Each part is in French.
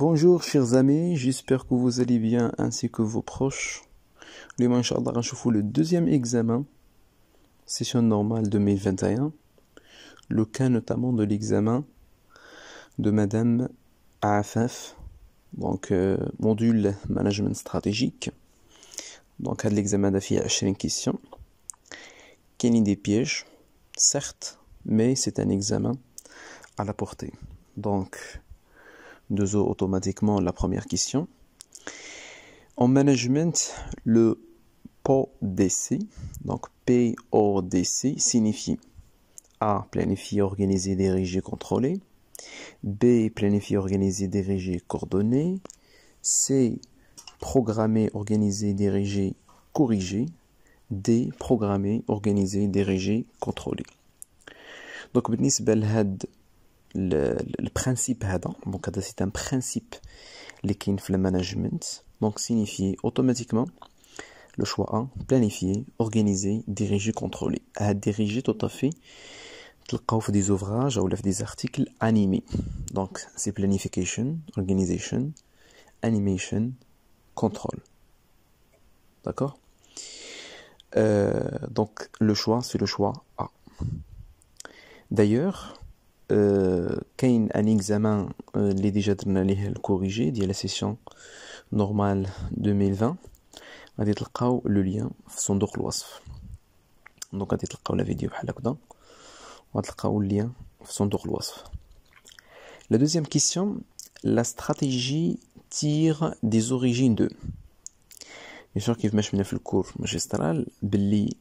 Bonjour chers amis, j'espère que vous allez bien ainsi que vos proches. Le Inch'Allah, le deuxième examen, session normale 2021. le cas notamment de l'examen de Madame AFF, donc euh, module management stratégique. Donc à l'examen d'affilée à question. y est des pièges, certes, mais c'est un examen à la portée. Donc, deux automatiquement la première question. En management, le PODC, donc C, signifie A. Planifier, organiser, diriger, contrôler. B. Planifier, organiser, diriger, coordonner. C. Programmer, organiser, diriger, corriger. D. Programmer, organiser, diriger, contrôler. Donc, بالنسبة لهاد le, principe adam donc c'est un principe اللي management donc signifie automatiquement le choix A planifier organiser diriger contrôler à diriger tout à fait le fait des ouvrages ou des articles animés donc c'est planification organisation animation contrôle d'accord euh, donc le choix c'est le choix A d'ailleurs a un examen l'est déjà terminé, elle a corrigé. Il a la session normale 2020. Attelle qu'au le lien, son doigt le waf. Donc attendez le qu'au la vidéo là, la dedans. Attelle qu'au le lien, son doigt le La deuxième question, la stratégie tire des origines de. Bien sûr qu'il y mettre une affiche le cours. magistral j'espère le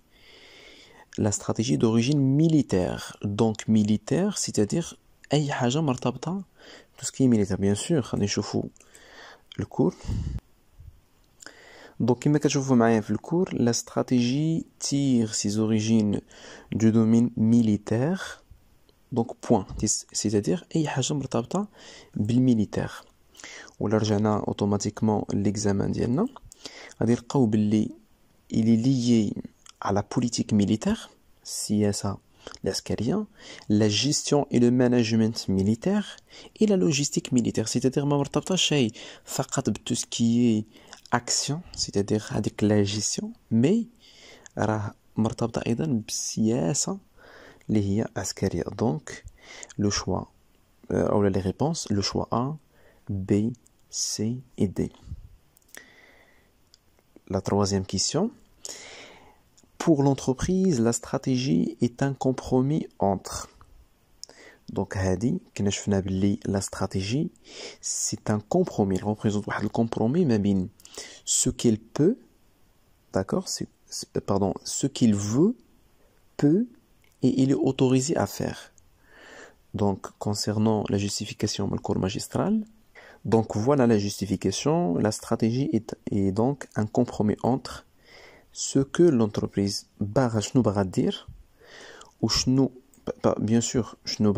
la stratégie d'origine militaire. Donc militaire, c'est-à-dire tout ce qui est militaire bien sûr on échauffe le cours. Donc, كما كتشوفوا معايا le cours, la stratégie tire ses origines du domaine militaire donc point c'est-à-dire et bil militaire. Ou automatiquement رجعنا automatiquement l'examen ديالنا C'est-à-dire il est lié à la politique militaire, CSA, l'ascarien, la gestion et le management militaire et la logistique militaire, c'est-à-dire tout ce qui est action, c'est-à-dire avec la gestion, mais donc أيضا بالسياسة اللي هي عسكرية Donc, le choix, euh, ou les réponses le choix A B C et D La troisième question pour l'entreprise, la stratégie est un compromis entre. Donc, dit Hadi, la stratégie, c'est un compromis. Elle représente le compromis, mais ce qu'elle peut, d'accord, c'est pardon, ce qu'il veut, peut, et il est autorisé à faire. Donc, concernant la justification le cours magistral, donc voilà la justification. La stratégie est, est donc un compromis entre ce que l'entreprise va shnou ou bien sûr shnou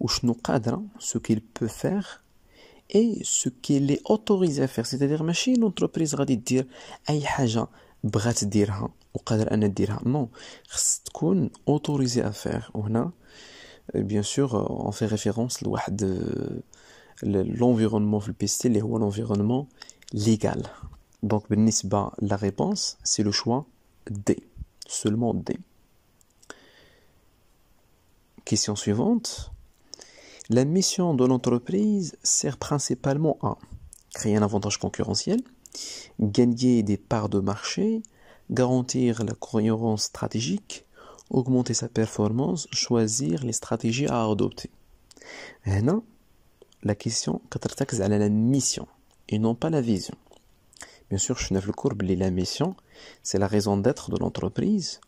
ou ce qu'il peut faire et ce qu'il est autorisé à faire c'est-à-dire ماشي l'entreprise va dire اي حاجه بغات ديرها وقادر انا ديرها نو خص تكون autorisé à faire وهنا bien sûr euh, on fait référence à l'environnement في اللي هو l'environnement légal donc, la réponse, c'est le choix D. Seulement D. Question suivante. La mission de l'entreprise sert principalement à créer un avantage concurrentiel, gagner des parts de marché, garantir la cohérence stratégique, augmenter sa performance, choisir les stratégies à adopter. Et la question, à la mission et non pas la vision. Bien sûr, je le courbe la mission, c'est la raison d'être de l'entreprise.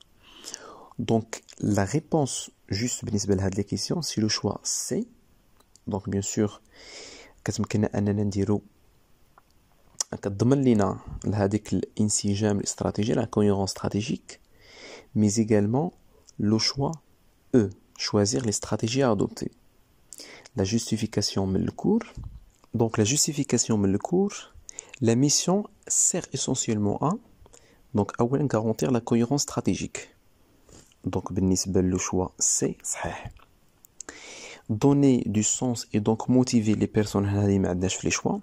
Donc, la réponse juste à la question, c'est le choix C. Donc, bien sûr, on cohérence stratégique, nous la cohérence stratégique, mais également le choix E, choisir les stratégies à adopter la justification le الكور Donc, la justification le cours. La mission sert essentiellement à donc à garantir la cohérence stratégique. Donc le choix c'est Donner du sens et donc motiver les personnes à les choix.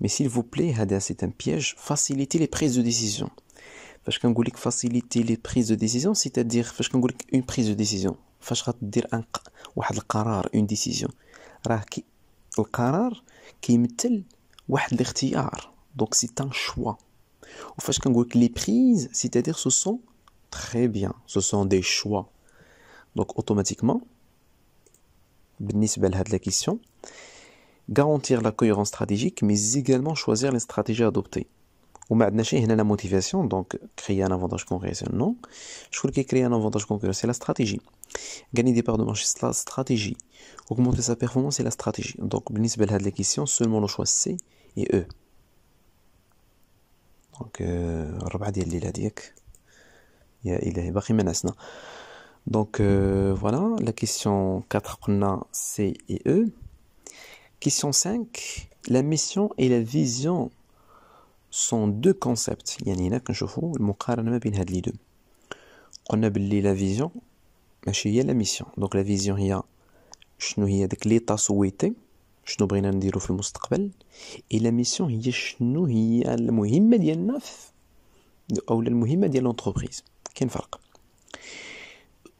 Mais s'il vous plaît, c'est un piège, faciliter les prises de décision. faciliter les prises de décision, c'est-à-dire une prise de décision. dire un une décision. Le qui donc c'est un choix. on prises, vous à les prises, c'est-à-dire ce sont très bien, ce sont des choix. Donc automatiquement, la لهاد garantir la cohérence stratégique mais également choisir les stratégies adoptées ou maintenant a la motivation donc créer un avantage concurrentiel non je crois que créer un avantage concurrentiel c'est la stratégie gagner des parts de marché c'est la stratégie augmenter sa performance c'est la stratégie donc بالنسبة لهاد les questions seulement le choix C et E Donc, euh, Donc euh, voilà, la question 4 C et E. Question 5, la mission et la vision sont deux concepts. يعني هنا كنشوفوا المقارنة ما بين هاد لي دو. قلنا la vision ماشي هي لا ميسيون دونك لا فيزيون هي شنو هي داك لي تاسويتي شنو بغينا نديرو في المستقبل اي لا ميسيون هي شنو هي المهمه ديالنا او المهمه ديال لونتربريز كاين فرق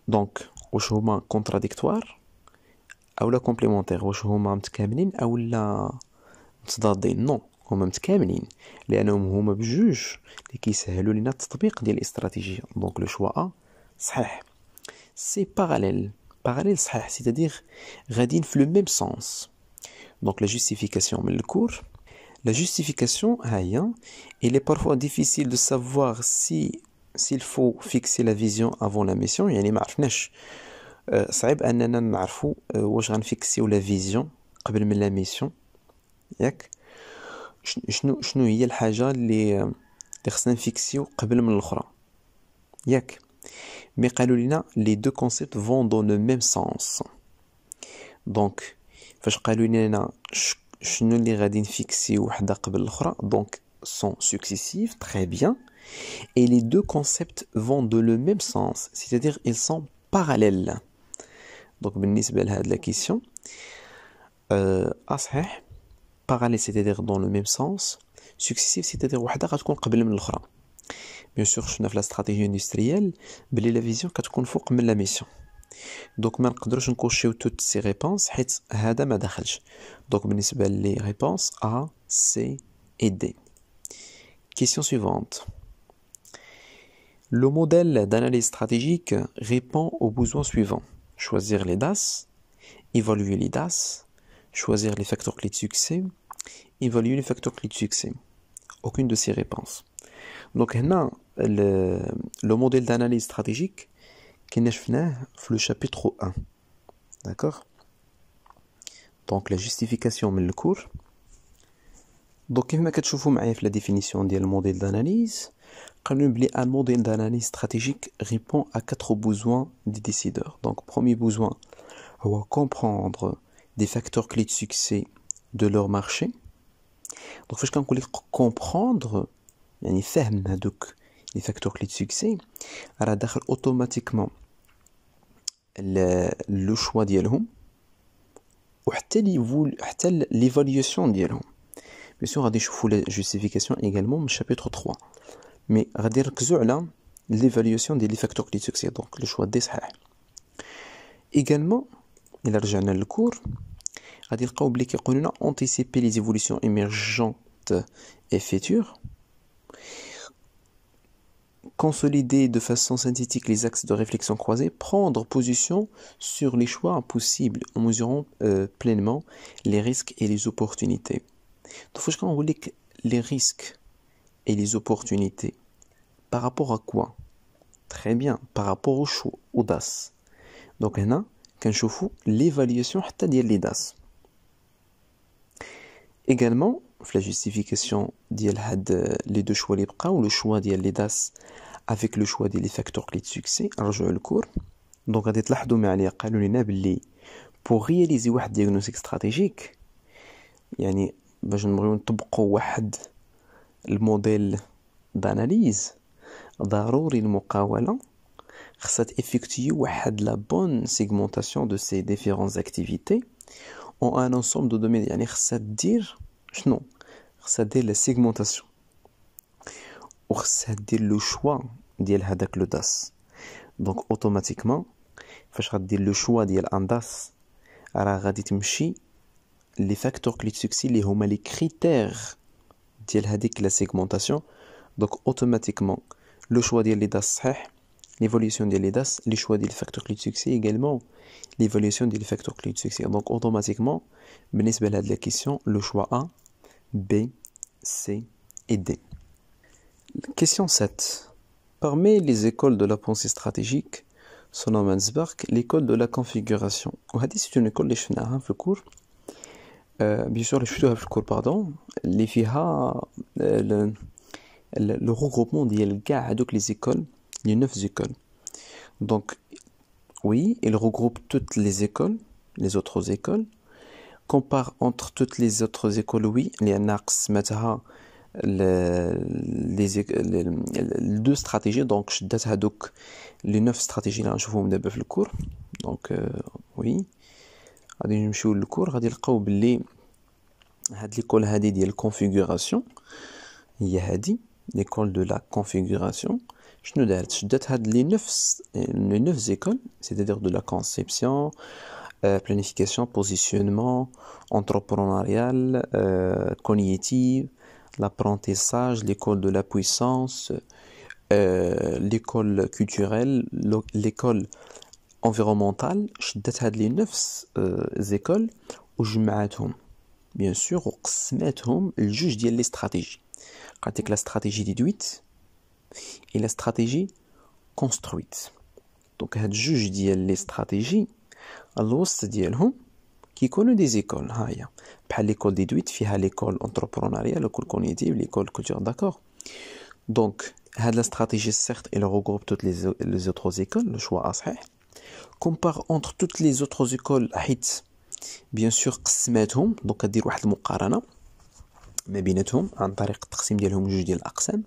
دونك واش هما كونتراديكتوار او لا كومبليمونتير واش هما متكاملين او لا متضادين نو هما متكاملين لانهم هما بجوج اللي كيسهلوا لنا التطبيق ديال الاستراتيجيه دونك لو شوا صحيح c'est parallèle. Parallèle, c'est-à-dire radine le même sens. Donc la justification, mais le cours, la justification, hein, il est parfois difficile de savoir si s'il faut fixer la vision avant la mission, يعني ما عرفناش صعيب اننا نعرفوا واش غنفيكسيو لا فيزيون قبل من لا ميسيون ياك شنو شنو هي الحاجه اللي خصنا نفيكسيو قبل من الاخرى ياك mais les deux concepts vont dans le même sens. Donc, donc sont successifs, très bien, et les deux concepts vont dans le même sens, c'est-à-dire ils sont parallèles. Donc, de la question, euh, parallèle, c'est-à-dire dans le même sens, successif, c'est-à-dire واحدة غتكون قبل Bien sûr, je la stratégie industrielle, mais la vision est la mission. Donc, je ne peux pas cocher toutes ces réponses, Donc, les réponses A, C et D. Question suivante. Le modèle d'analyse stratégique répond aux besoins suivants. Choisir les DAS, évaluer les DAS, choisir les facteurs clés de succès, évaluer les facteurs clés de succès. Aucune de ces réponses. Donc, maintenant, euh, le, modèle d'analyse stratégique, qui est le chapitre 1. D'accord Donc, la justification, mais le cours. Donc, comme vous voyez la définition du modèle d'analyse, un modèle d'analyse stratégique répond à quatre besoins des décideurs. Donc, premier besoin, comprendre des facteurs clés de succès de leur marché. Donc, il faut comprendre. Il fait donc les facteurs clés de succès. Il a automatiquement le choix d'Elon. Ou a-t-il l'évaluation Mais Bien sûr, il faut la justification également, chapitre 3. Mais il a que cela, l'évaluation des facteurs de succès, donc le choix des haïts. Également, il a un cours. Il a oublié anticipé les évolutions émergentes et futures consolider de façon synthétique les axes de réflexion croisés, prendre position sur les choix possibles en mesurant euh, pleinement les risques et les opportunités. Donc, quand on les risques et les opportunités, par rapport à quoi Très bien, par rapport au choix, au DAS. Donc, en a l'évaluation les DAS. Également, la justification ديال euh, les deux choix libre ou le choix ديال les DAS avec le choix des facteurs clés de succès للكور دونك pour réaliser diagnostic stratégique يعني باش ben, modèle d'analyse ضروري خصها واحد la bonne segmentation de ces différentes activités ont un ensemble de domaines يعني خصها دير شنو c'est la segmentation. C'est le choix de das, Donc, automatiquement, c'est le choix de l'audace. Les facteurs qui de sont les critères de la segmentation. Donc, automatiquement, le choix de l'audace, l'évolution de das le choix des facteurs de succès également, l'évolution des facteurs de succès Donc, automatiquement, la question, le choix A, B, C et D. Question 7. Parmi les écoles de la pensée stratégique, son nom l'école de la configuration. C'est une école les court le court Bien sûr, je le cours, pardon. Les euh, le, le regroupement donc les écoles, les neuf écoles. Donc, oui, il regroupe toutes les écoles, les autres écoles compare entre toutes les autres écoles, oui, les, les, les, les deux stratégies, donc je donc les neuf stratégies là, je vous mets le cours. Donc euh, oui, غادي نمشيو للكور غادي نلقاو بلي Il configuration هادي ديال l'école de la configuration. دو لا كونفيغوراسيون شنو دارت écoles cours, les neuf écoles. C'est-à-dire de la conception. Euh, planification, positionnement, entrepreneurial, euh, cognitive, l'apprentissage, l'école de la puissance, euh, l'école culturelle, l'école environnementale. Je détaille les neuf écoles où je Bien sûr, le juge dit les stratégies. Quand la stratégie déduite et la stratégie construite. Donc, le juge dit les stratégies. الوسط ديالهم كيكونوا دي زيكول هاهي بحال ليكول دي دويت فيها ليكول انتربرونيا ليكول كونيتيف ليكول كولتور داكور دونك هاد لا استراتيجي سيرت اي غروب توت لي لي اوتر زيكول لو شوا صحيح كومبار اونتر توت لي اوتر زيكول حيت بيان سور قسماتهم دونك كدير واحد المقارنه ما بيناتهم عن طريق التقسيم ديالهم جوج ديال الاقسام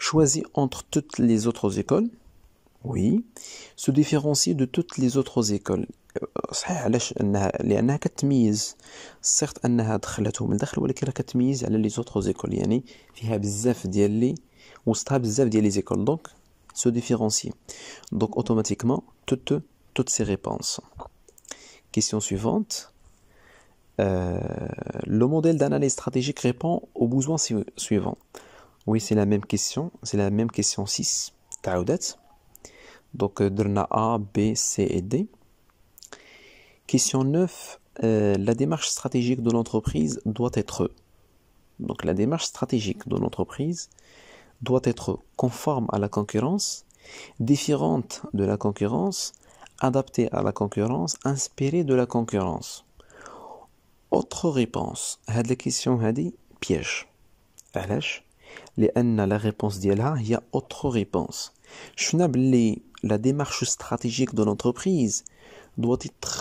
شوازي اونتر توت لي اوتر زيكول Oui, se différencier de toutes les autres écoles, c'est à l'âge, l'ennéacat certes, les autres écoles, ou sur écoles, donc se différencier, donc automatiquement toutes toutes ces réponses. Question suivante, euh, le modèle d'analyse stratégique répond aux besoins suivants. Oui, c'est la même question, c'est la même question 6. T'as donc, on euh, A, B, C et D. Question 9. Euh, la démarche stratégique de l'entreprise doit être. Donc, la démarche stratégique de l'entreprise doit être conforme à la concurrence, différente de la concurrence, adaptée à la concurrence, inspirée de la concurrence. Autre réponse. Cette la question est piège. علاش la réponse ديالها autre réponse la démarche stratégique de l'entreprise doit être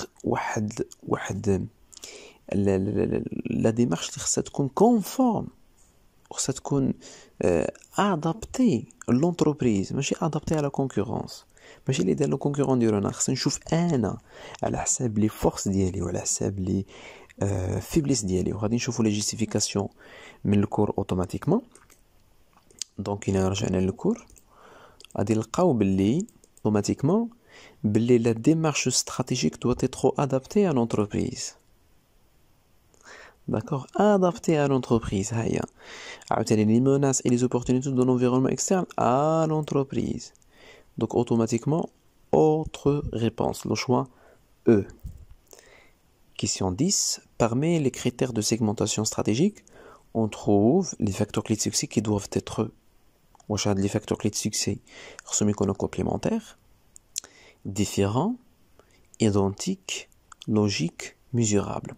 la, la, la démarche conforme خصها تكون ادابتي l'entreprise, ماشي adaptée على la ماشي اللي دار له كونكورون ديالنا خصني نشوف انا على حساب لي فورس ديالي وعلى حساب لي فيبليس ديالي وغادي نشوفوا لي جيستيفيكاسيون من الكور اوتوماتيكمون دونك الى رجعنا للكور غادي نلقاو باللي automatiquement la démarche stratégique doit être adaptée à l'entreprise. D'accord Adaptée à l'entreprise. Les menaces et les opportunités de l'environnement externe à l'entreprise. Donc automatiquement, autre réponse, le choix E. Question 10. Parmi les critères de segmentation stratégique, on trouve les facteurs clés de succès qui doivent être les facteurs clés de succès sont complémentaires, différents, identiques, logiques, mesurables.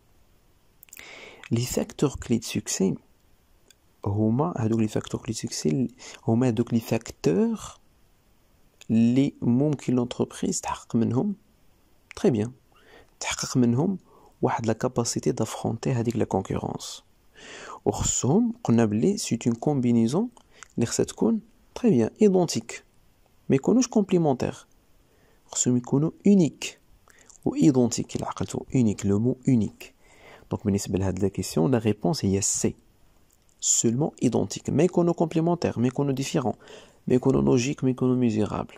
Les facteurs clés de succès sont les facteurs qui sont les facteurs les qui Très bien. Les facteurs qui la capacité d'affronter la concurrence. Les facteurs qui sont une combinaison. L'Irsetkoun, très bien, identique. Mais Kounouch complémentaire. Rsumi Kounou unique. Ou identique, il unique, le mot unique. Donc, municipal de la question, la réponse est C. Seulement identique. Mais qu'on complémentaire, mais qu'on différent, mais qu'on logique, mais qu'on mesurable.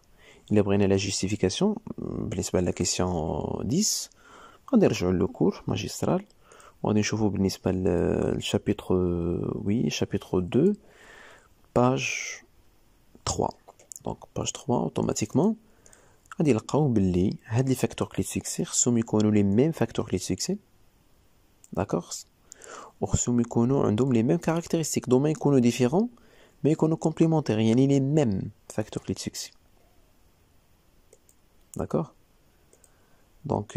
la justification euh, la question 10 le court magistral on est chaud euh, chapitre euh, oui chapitre 2 page 3 donc page 3 automatiquement à dire qu'au billet des facteurs clés de succès les mêmes facteurs les succès d'accord On a les mêmes caractéristiques donc on est différent mais qu'on ne complémentait rien a les mêmes facteurs clés de succès D'accord Donc,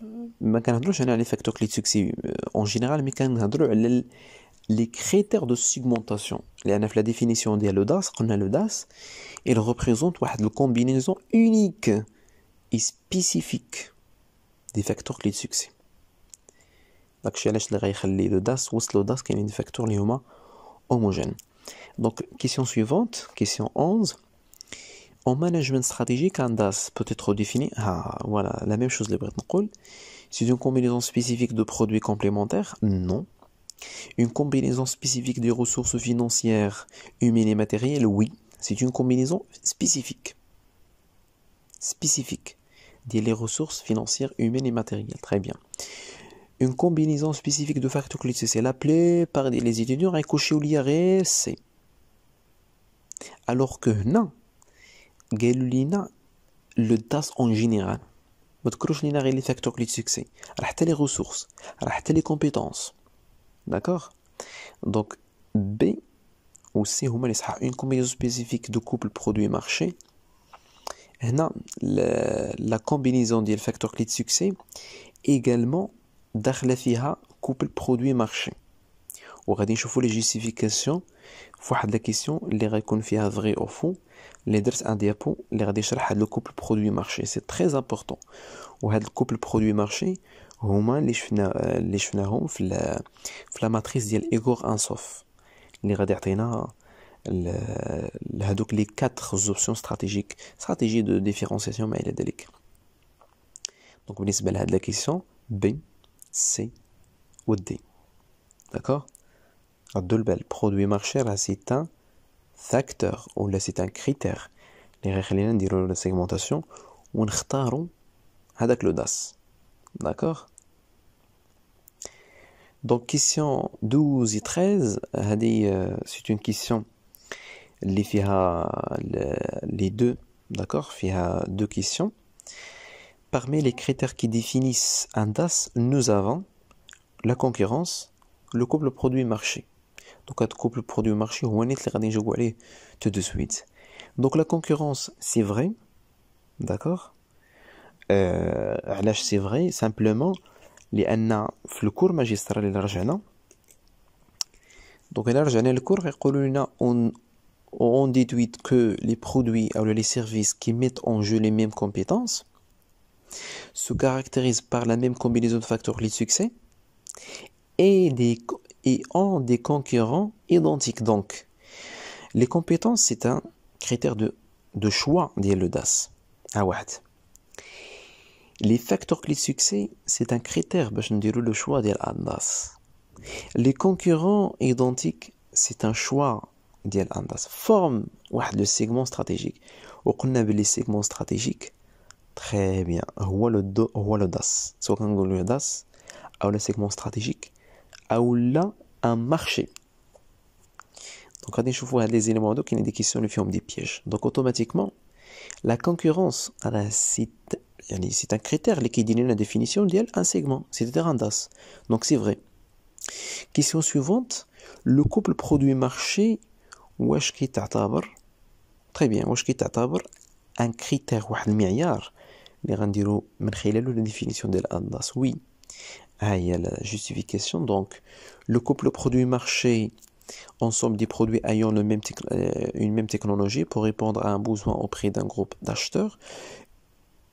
je ne les facteurs clés de succès. En général, mais les critères de segmentation. La définition de l'audace, On a l'audace, il représente une combinaison unique et spécifique des facteurs clés de succès. Donc, je vais sais chercher l'audace ou l'audace est un facteur homogène. Donc, question suivante, question 11. En management stratégique, un DAS peut être défini. Ah, voilà, la même chose, les Bretons C'est une combinaison spécifique de produits complémentaires Non. Une combinaison spécifique des ressources financières, humaines et matérielles Oui. C'est une combinaison spécifique. Spécifique. Des ressources financières, humaines et matérielles. Très bien. Une combinaison spécifique de facteurs clés, c'est l'appelé par les étudiants à cocher au C. Alors que non, Gallina le das en général. votre crocheline et les facteurs de succès. Elle a les ressources. Elle a les compétences. D'accord. Donc B ou C, vous une combinaison spécifique de couple produit marché. la combinaison des facteurs de succès. Également d'après à couple produit marché. aura regard les justifications. Faut répondre la question. Les réponses vont être au fond. Les deux à diapo, les le couple le couple produit très important très important. les radicales, les radicales, les les moins les les radicales, la matrice les radicales, les radicales, les radicales, les radicales, donc les quatre options stratégiques stratégie de différenciation mais les radicales, donc la question b c ou d d'accord facteur ou là c'est un critère les règles de la segmentation ou retardons هذاك لو داس D'accord Donc, question 12 et 13, euh, c'est une question qui les deux, d'accord Il deux questions. Parmi les critères qui définissent un DAS, nous avons la concurrence, le couple produit-marché. Donc, produit tout de suite. Donc, la concurrence, c'est vrai. D'accord euh, c'est vrai Simplement, les في الكور et l'argent. رجعنا donc l'argent, رجعنا et غيقولوا لنا on on déduit que les produits ou les services qui mettent en jeu les mêmes compétences se caractérisent par la même combinaison de facteurs de succès et des et ont des concurrents identiques. Donc, les compétences, c'est un critère de, de choix des l'audace. Ah les facteurs clés de succès, c'est un critère bah, le choix des l'audace. Les concurrents identiques, c'est un choix e le l'audace. Forme de segment stratégique. On a les segments stratégiques. Très bien. DAS. Soit le DAS, ou le segment stratégique aoula un marché. Donc, quand je vois les éléments d'eau, il y a des questions, le forme des pièges. Donc, automatiquement, la concurrence, euh, c'est un critère qui donne la définition d'un segment, c'est-à-dire un DAS. Donc, c'est vrai. Question suivante, le couple produit-marché, واش très bien, واش كيتعتبر un critère les المعيار اللي غنديرو من est la définition de la oui. Ah, il y a la justification. Donc, le couple produit-marché, ensemble des produits ayant le même euh, une même technologie pour répondre à un besoin auprès d'un groupe d'acheteurs.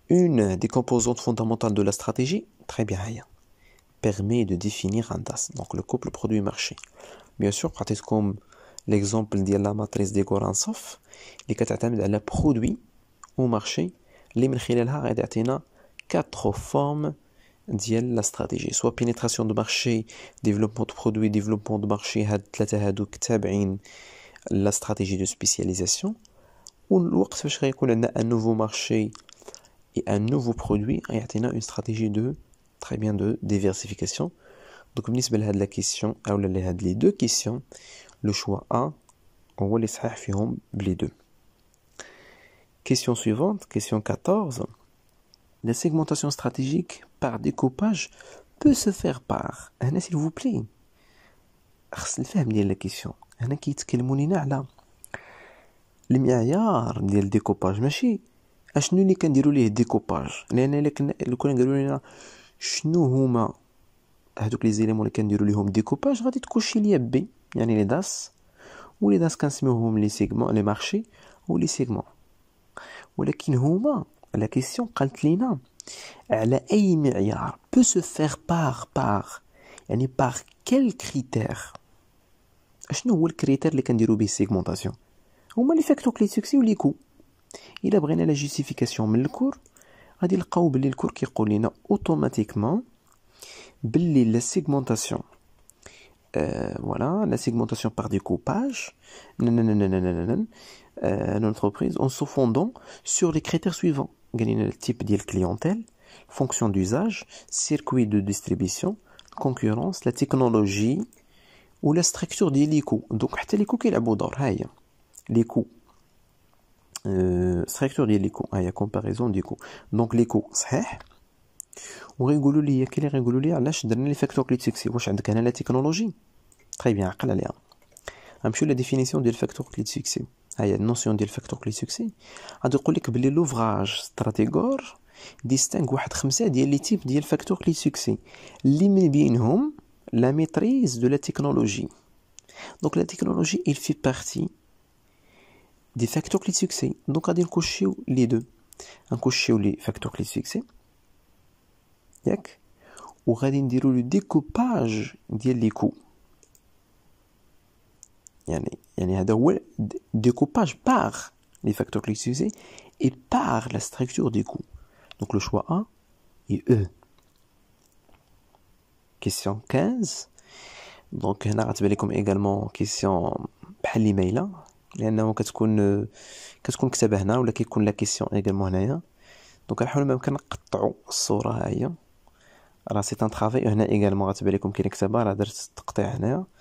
Une des composantes fondamentales de la stratégie, très bien, permet de définir un DAS, donc le couple produit-marché. Bien sûr, pratique comme l'exemple de la matrice de les qui de la produit au marché, les quatre formes D'y la stratégie soit pénétration de marché, développement de produits, développement de marché. la à la stratégie de spécialisation ou l'oxphère. Il a un nouveau marché et un nouveau produit et à tenir une stratégie de très bien de diversification. Donc, nous avons la question ou les deux questions. Le choix a on voit les affirmes les deux. Question suivante, question 14. La segmentation stratégique par découpage peut se faire par, s'il vous plaît, vais vous ديال لا كيسيون هنا كيتكلموا لينا على المعيار ديال ديكوباج ماشي اشنو اللي كنديروا ليه ديكوباج لان الا كنا كنا قالوا vais شنو هما هذوك لي زيليمون اللي كنديروا ليهم ديكوباج غادي Je ليا بي يعني لي داس ولي داس كنسميوهم لي سيغمون لي مارشي ولي سيغمون ولكن هما la question Kaltlina elle a peut se faire par, par elle est par quel critère je ne le critère les la segmentation ou les facteurs succès ou les coûts il a la justification mais le cours a dit le qui automatiquement la segmentation euh, voilà la segmentation par découpage euh, l'entreprise en se fondant sur les critères suivants gagner le type de clientèle, fonction d'usage, circuit de distribution, concurrence, la technologie ou la structure de Donc, à les coûts Les coûts. structure d'hélico, ah, Il y comparaison des coûts. Donc, les coûts, c'est on est régulier lâche les de succès. la technologie Très bien, Un hein. hein, la définition des facteurs succès. C'est la notion du facteur de succès. Je vais vous l'ouvrage Stratégor, il distingue les types de facteurs de succès. Les meilleurs d'entre eux sont la maîtrise de la technologie. Donc la technologie fait partie des facteurs de succès. Donc je vais vous coucher les deux. Je vais vous coucher les facteurs de succès. Je vais vous dire le découpage des coûts il y a découpage par les facteurs collectivisés et par la structure des coûts. Donc le choix A et E. Question 15. Donc, il y a également question par bah, l'email. Il y a qu'est-ce qu'on est là ou quest a la question également là. Hein. Donc, on va même qu'on قطعوا photo. هي. Alors, c'est un travail هنا également. Rappelez-vous qu'il y a كتابه, la درت couper هنا.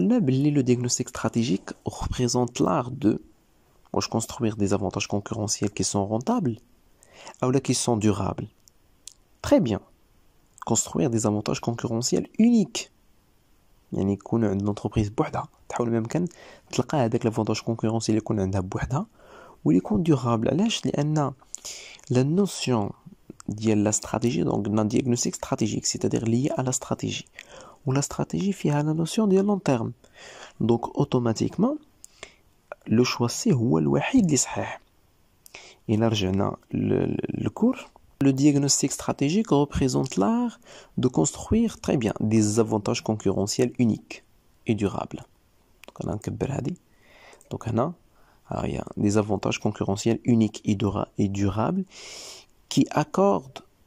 le diagnostic stratégique représente l'art de construire des avantages concurrentiels qui sont rentables ou qui sont durables. Très bien. Construire des avantages concurrentiels uniques. يعني يكون عند لونتربريز بوحدها تحاول ما يمكن تلقى هذاك لافونتاج كونكورونسي اللي يكون عندها بوحدها واللي يكون ديورابل علاش لان la stratégie ديال لا diagnostic stratégique c'est-à-dire lié à la stratégie la stratégie fait la notion de long terme. Donc automatiquement, le choix c'est où الوحيد le صحيح. Et le diagnostic stratégique représente l'art de construire très bien des avantages concurrentiels uniques et durables. Donc, on a Donc, on a des avantages concurrentiels uniques et durables qui accordent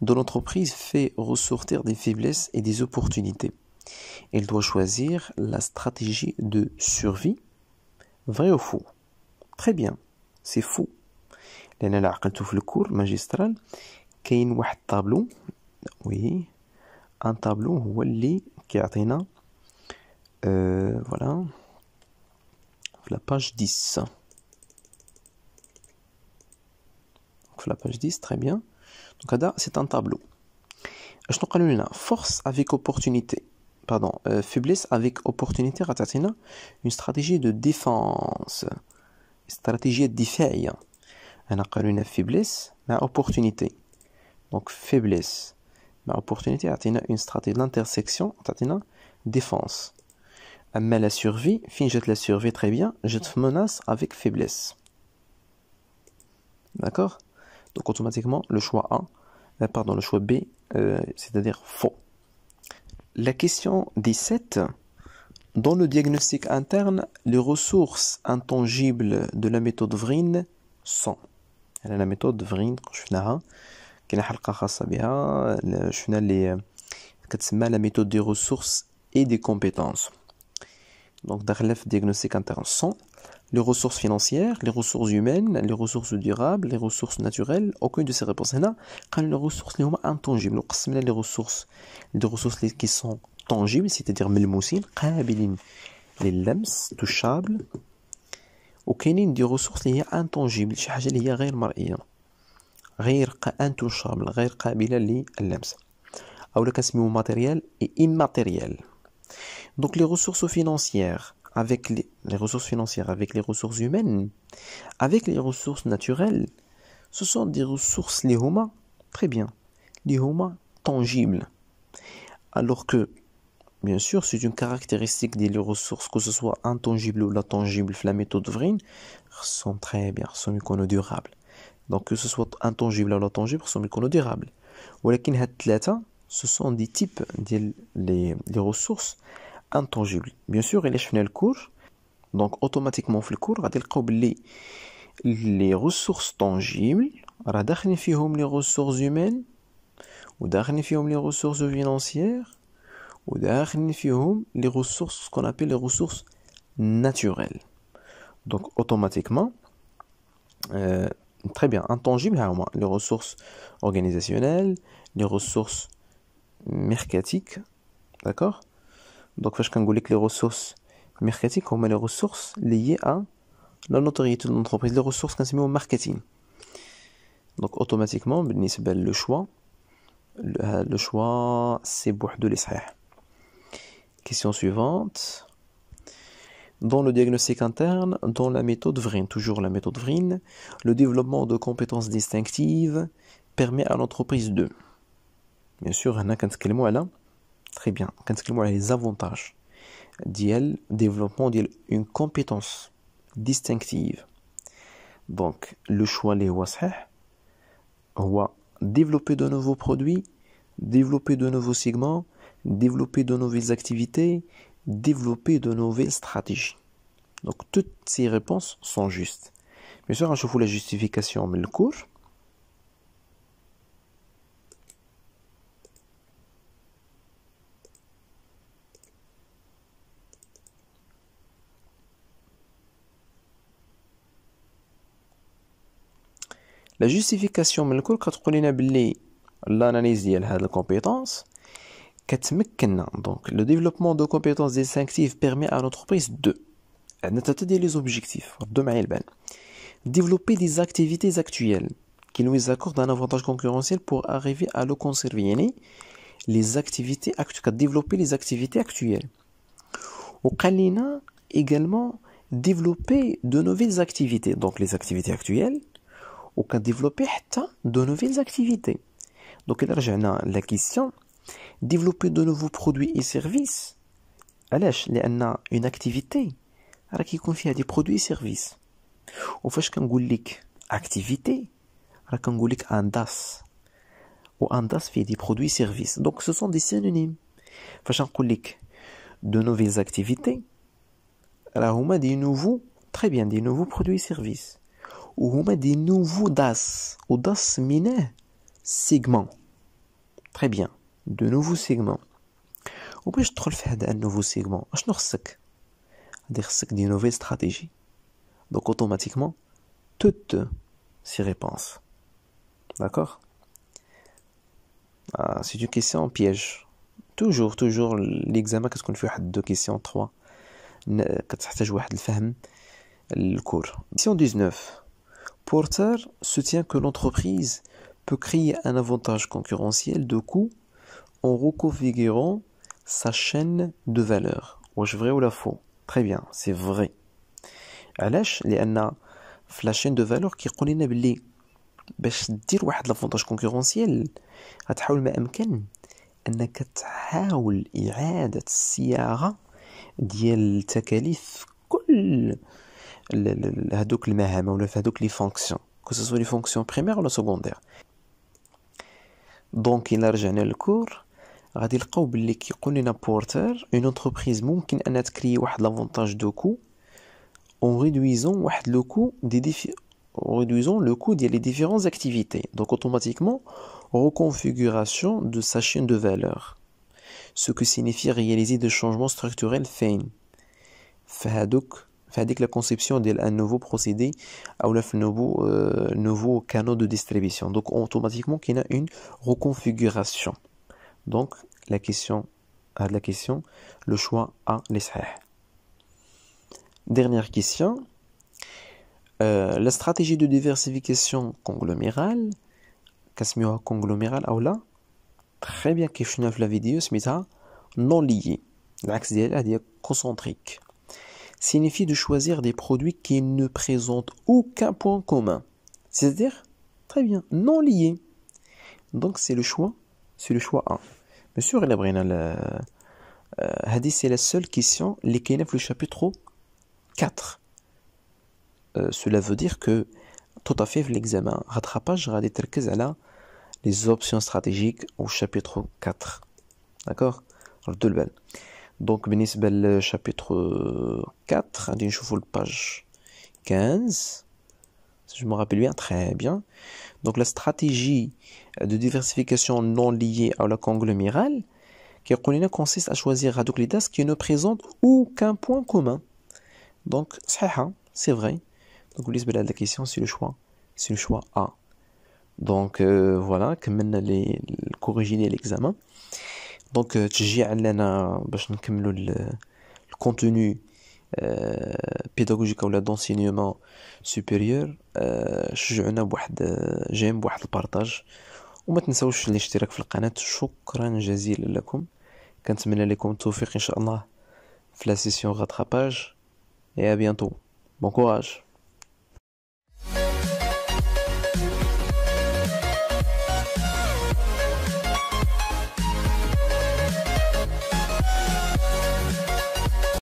de l'entreprise fait ressortir des faiblesses et des opportunités. Elle doit choisir la stratégie de survie, vrai ou faux. Très bien, c'est faux. لأن là court, magistral. الكور tableau كاين واحد طابلو وي ان طابلو هو اللي 10 la page 10 très bien donc là, c'est un tableau. Je nous parle force avec opportunité. Pardon, euh, faiblesse avec opportunité ratatina une stratégie de défense. Stratégie de défense. On a faiblesse mais opportunité. Donc faiblesse mais opportunité Ratatina, une stratégie d'intersection Ratatina, défense. Mais la survie, fin te la survie très bien, je te menace avec faiblesse. D'accord donc automatiquement, le choix A, euh, pardon, le choix B, euh, c'est-à-dire faux. La question 17. Dans le diagnostic interne, les ressources intangibles de la méthode VRIN sont. la méthode VRIN, hein, qui la méthode des ressources et des compétences. Donc, dans le diagnostic interne sont les ressources financières, les ressources humaines, les ressources durables, les ressources naturelles, aucune de ces réponses. Là, quand les ressources sont intangibles, Donc, les ressources, les ressources qui sont tangibles, c'est-à-dire melmousines, les للمس, touchables, وكاينين des ressources qui sont intangibles, les حاجة qui est غير qui غير intouchable, غير للمس. le matériel et immatériel. Donc les ressources financières avec les, ressources financières, avec les ressources humaines, avec les ressources naturelles, ce sont des ressources, les humains, très bien, les humains tangibles. Alors que, bien sûr, c'est une caractéristique des ressources, que ce soit intangible ou la tangible, la méthode Vrin, sont très bien, sont une durable. Donc, que ce soit intangible ou la tangible, sont Ou durable. les l'état ce sont des types des ressources intangible. Bien sûr, il est le cours, donc automatiquement, le cours, va elle les ressources tangibles, il les ressources humaines, ou les ressources financières, ou les ressources, qu'on appelle les ressources naturelles. Donc, automatiquement, euh, très bien, intangible, hein, les ressources organisationnelles, les ressources mercatiques, d'accord donc, les ressources marketing on met les ressources liées à la notoriété de l'entreprise, les ressources qu'on mises au marketing. Donc, automatiquement, le choix, le euh, choix, c'est de l'ishah. Question suivante. Dans le diagnostic interne, dans la méthode VRIN, toujours la méthode VRIN, le développement de compétences distinctives permet à l'entreprise de. Bien sûr, on a mois hein, là très bien que moi les avantages d'iel développement d'une une compétence distinctive donc le choix les هو صحيح développer de nouveaux produits développer de nouveaux segments développer de nouvelles activités développer de nouvelles stratégies donc toutes ces réponses sont justes mais sûr je vous la justification mais le cours La bah, justification, من الكل de l'analyse de la de compétences دونك لو ديفلوبمون دو de ديال سانكتيف بيرمي développer des activités actuelles qui nous accordent un avantage concurrentiel pour arriver à le conserver les activités actuelles développer les activités actuelles également développer de nouvelles activités donc les activités actuelles Développer de nouvelles activités, donc j'ai rejette la question développer de nouveaux produits et services à l'âge les une activité à la qui confie à des produits et services ou fâche qu'un goulick activité à la qu'un goulick ou fait des produits et services. Donc ce sont des synonymes fâche colique de nouvelles activités à la rouma des nouveaux très bien des nouveaux produits et services met des nouveaux DAS ou' DAS miné, segment très bien de nouveaux segments trouve le fait d'un nouveau segment sais خصك des خصك des nouvelles stratégies donc automatiquement toutes ces réponses d'accord ah, c'est une question en piège toujours toujours l'examen qu'est qu'on fait à deux questions 3 le واحد le cours. question 19 Porter soutient que l'entreprise peut créer un avantage concurrentiel de coût en reconfigurant sa chaîne de valeur. Ou-je vrai ou la faux Très bien, c'est vrai. Alash, la chaîne de valeur, دو فالور كيقول لنا باللي باش دير واحد لافونتاج كونكورونسيال غتحاول ما امكن انك تحاول اعاده الصياغه ديال التكاليف كل les les hadouk ou les les fonctions que ce soit les fonctions primaires ou les secondaires donc une largeur le cours va qui une entreprise peut qui a avantage de coût en réduisant le coût des le coût différentes activités donc automatiquement reconfiguration de sa chaîne de valeur ce que signifie réaliser des changements structurels faibles. fait Enfin, avec la conception d'un nouveau procédé, euh, nouveau nouveaux canaux de distribution. Donc, automatiquement, qu'il y a une reconfiguration. Donc, la question, la question, le choix à l'essai Dernière question. Euh, la stratégie de diversification conglomérale, Casmiro conglomérale Olaf, très bien, question 9, la vidéo, c'est-à-dire non lié, d'axial, à dire concentrique signifie de choisir des produits qui ne présentent aucun point commun. C'est-à-dire, très bien, non liés. Donc c'est le choix, c'est le choix 1. Monsieur dit Hadith, c'est la seule question, les le chapitre 4. Euh, cela veut dire que tout à fait l'examen rattrapage à la les options stratégiques au chapitre 4 d'accord donc, بالنسبه chapitre 4 غادي نشوفوا page 15 je me rappelle bien, très bien. Donc la stratégie de diversification non liée à la conglomérale, qui consiste à choisir Radoclidas qui ne présente aucun point commun. Donc c'est hein, vrai. Donc vous lisez la question, c'est le choix, c'est le choix A. Donc euh, voilà, que maintenant les corriger l'examen. دونك تشجيعا لنا باش نكملوا الكونتوني بيداغوجيك ولا دونسينيومون سوبيريور شجعونا بواحد جيم بواحد البارطاج وما تنساوش الاشتراك في القناه شكرا جزيلا لكم كنتمنى لكم التوفيق ان شاء الله في لا سيسيون غاتراباج et بيانتو bientôt bon